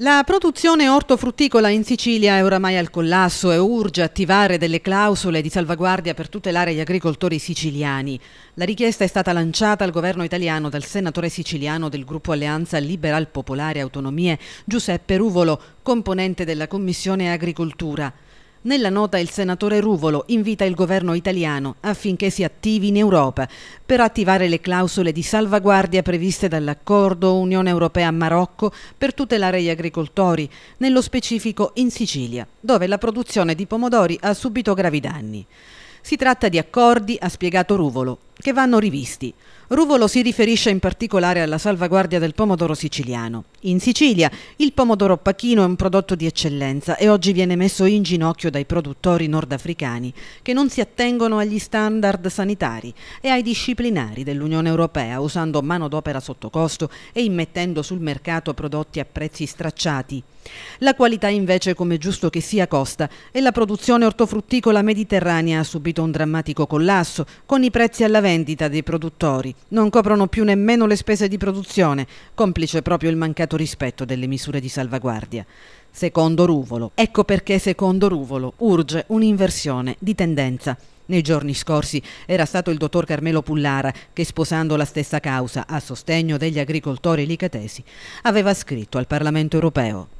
La produzione ortofrutticola in Sicilia è oramai al collasso e urge attivare delle clausole di salvaguardia per tutelare gli agricoltori siciliani. La richiesta è stata lanciata al governo italiano dal senatore siciliano del gruppo Alleanza Liberal Popolare Autonomie Giuseppe Ruvolo, componente della Commissione Agricoltura. Nella nota il senatore Ruvolo invita il governo italiano affinché si attivi in Europa per attivare le clausole di salvaguardia previste dall'accordo Unione Europea-Marocco per tutelare gli agricoltori, nello specifico in Sicilia, dove la produzione di pomodori ha subito gravi danni. Si tratta di accordi, ha spiegato Ruvolo, che vanno rivisti. Ruvolo si riferisce in particolare alla salvaguardia del pomodoro siciliano. In Sicilia il pomodoro pacchino è un prodotto di eccellenza e oggi viene messo in ginocchio dai produttori nordafricani che non si attengono agli standard sanitari e ai disciplinari dell'Unione Europea usando manodopera sotto costo e immettendo sul mercato prodotti a prezzi stracciati. La qualità invece, come giusto che sia, costa e la produzione ortofrutticola mediterranea ha subito un drammatico collasso con i prezzi alla vendita dei produttori. Non coprono più nemmeno le spese di produzione, complice proprio il mancato rispetto delle misure di salvaguardia. Secondo Ruvolo. Ecco perché secondo Ruvolo urge un'inversione di tendenza. Nei giorni scorsi era stato il dottor Carmelo Pullara che, sposando la stessa causa a sostegno degli agricoltori licatesi, aveva scritto al Parlamento europeo